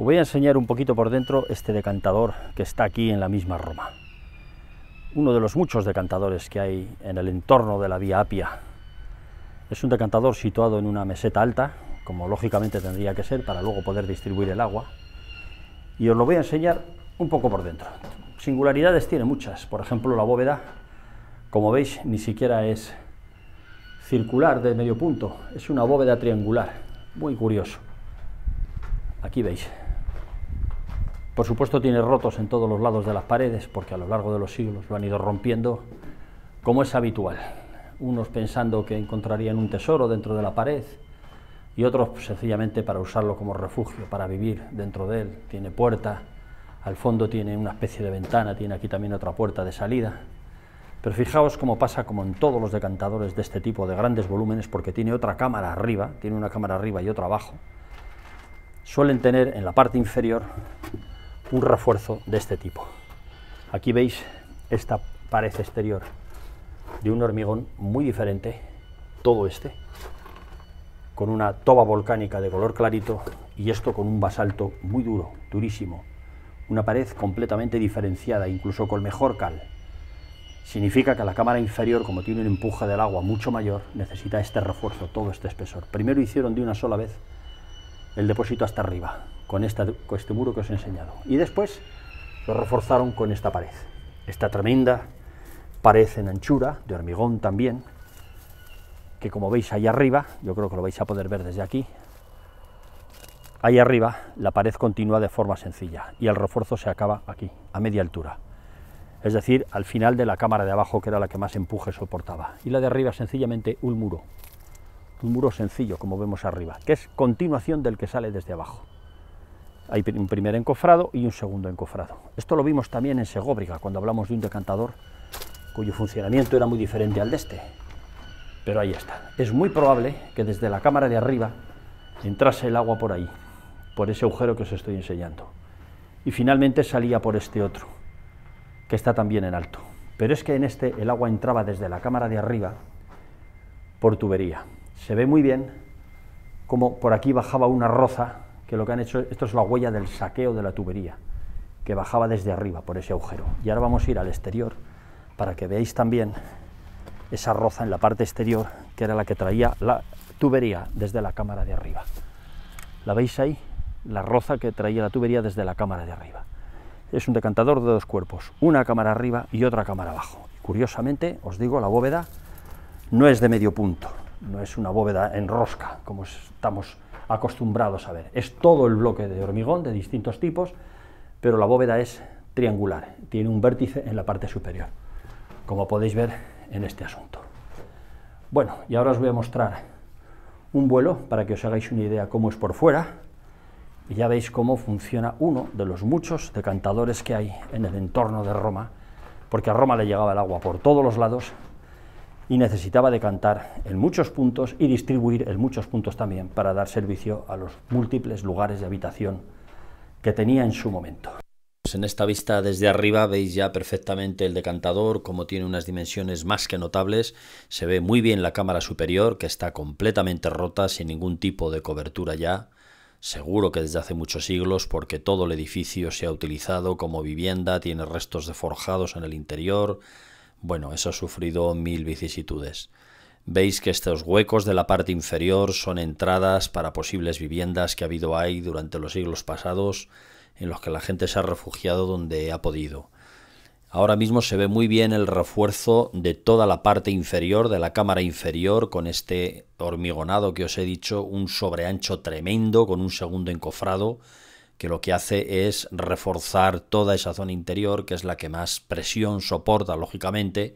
Os voy a enseñar un poquito por dentro este decantador que está aquí en la misma Roma. Uno de los muchos decantadores que hay en el entorno de la Vía Apia. Es un decantador situado en una meseta alta, como lógicamente tendría que ser para luego poder distribuir el agua. Y os lo voy a enseñar un poco por dentro. Singularidades tiene muchas, por ejemplo la bóveda, como veis, ni siquiera es circular de medio punto, es una bóveda triangular, muy curioso. Aquí veis, por supuesto tiene rotos en todos los lados de las paredes, porque a lo largo de los siglos lo han ido rompiendo, como es habitual. Unos pensando que encontrarían un tesoro dentro de la pared y otros pues, sencillamente para usarlo como refugio, para vivir dentro de él. Tiene puerta, al fondo tiene una especie de ventana, tiene aquí también otra puerta de salida. Pero fijaos cómo pasa como en todos los decantadores de este tipo de grandes volúmenes, porque tiene otra cámara arriba, tiene una cámara arriba y otra abajo. Suelen tener en la parte inferior un refuerzo de este tipo. Aquí veis esta pared exterior de un hormigón muy diferente, todo este, con una toba volcánica de color clarito y esto con un basalto muy duro, durísimo. Una pared completamente diferenciada, incluso con mejor cal. Significa que la cámara inferior, como tiene un empuje del agua mucho mayor, necesita este refuerzo, todo este espesor. Primero hicieron de una sola vez el depósito hasta arriba, con, este muro que os he enseñado. Y después lo reforzaron con esta pared. Esta tremenda pared en anchura, de hormigón también, que como veis ahí arriba, yo creo que lo vais a poder ver desde aquí, ahí arriba la pared continúa de forma sencilla y el refuerzo se acaba aquí, a media altura. Es decir, al final de la cámara de abajo, que era la que más empuje soportaba. Y la de arriba, sencillamente, un muro. Un muro sencillo, como vemos arriba, que es continuación del que sale desde abajo. Hay un primer encofrado y un segundo encofrado. Esto lo vimos también en Segóbriga, cuando hablamos de un decantador cuyo funcionamiento era muy diferente al de este. Pero ahí está. Es muy probable que desde la cámara de arriba entrase el agua por ahí, por ese agujero que os estoy enseñando. Y finalmente salía por este otro, que está también en alto. Pero es que en este el agua entraba desde la cámara de arriba por tubería. Se ve muy bien como por aquí bajaba una roza que lo que han hecho, esto es la huella del saqueo de la tubería, que bajaba desde arriba por ese agujero. Y ahora vamos a ir al exterior para que veáis también esa roza en la parte exterior, que era la que traía la tubería desde la cámara de arriba. ¿La veis ahí? La roza que traía la tubería desde la cámara de arriba. Es un decantador de dos cuerpos, una cámara arriba y otra cámara abajo. Curiosamente, os digo, la bóveda no es de medio punto, no es una bóveda en rosca, como estamos acostumbrados a ver. Es todo el bloque de hormigón de distintos tipos, pero la bóveda es triangular, tiene un vértice en la parte superior, como podéis ver en este asunto. Bueno, y ahora os voy a mostrar un vuelo para que os hagáis una idea cómo es por fuera y ya veis cómo funciona uno de los muchos decantadores que hay en el entorno de Roma, porque a Roma le llegaba el agua por todos los lados y necesitaba decantar en muchos puntos y distribuir en muchos puntos también para dar servicio a los múltiples lugares de habitación que tenía en su momento. Pues en esta vista desde arriba veis ya perfectamente el decantador, como tiene unas dimensiones más que notables, se ve muy bien la cámara superior que está completamente rota sin ningún tipo de cobertura ya, seguro que desde hace muchos siglos porque todo el edificio se ha utilizado como vivienda, tiene restos de forjados en el interior, bueno, eso ha sufrido mil vicisitudes. Veis que estos huecos de la parte inferior son entradas para posibles viviendas que ha habido ahí durante los siglos pasados en los que la gente se ha refugiado donde ha podido. Ahora mismo se ve muy bien el refuerzo de toda la parte inferior, de la cámara inferior, con este hormigonado que os he dicho, un sobreancho tremendo, con un segundo encofrado, que lo que hace es reforzar toda esa zona interior, que es la que más presión soporta, lógicamente,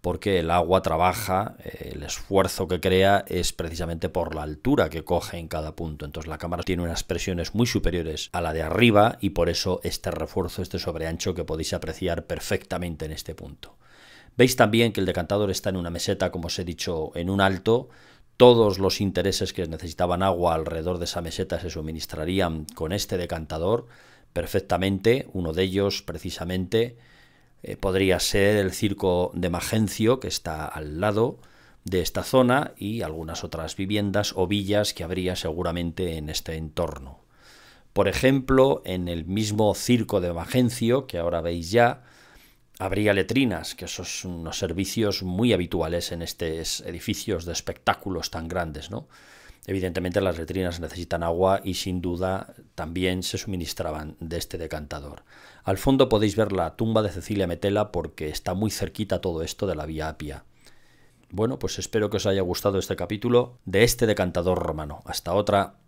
porque el agua trabaja, eh, el esfuerzo que crea es precisamente por la altura que coge en cada punto. Entonces la cámara tiene unas presiones muy superiores a la de arriba y por eso este refuerzo, este sobreancho que podéis apreciar perfectamente en este punto. Veis también que el decantador está en una meseta, como os he dicho, en un alto, todos los intereses que necesitaban agua alrededor de esa meseta se suministrarían con este decantador perfectamente. Uno de ellos, precisamente, eh, podría ser el circo de Magencio, que está al lado de esta zona, y algunas otras viviendas o villas que habría seguramente en este entorno. Por ejemplo, en el mismo circo de Magencio, que ahora veis ya, habría letrinas, que son unos servicios muy habituales en estos edificios de espectáculos tan grandes, ¿no? Evidentemente las letrinas necesitan agua y sin duda también se suministraban de este decantador. Al fondo podéis ver la tumba de Cecilia Metela porque está muy cerquita todo esto de la Vía Apia. Bueno, pues espero que os haya gustado este capítulo de este decantador romano. Hasta otra.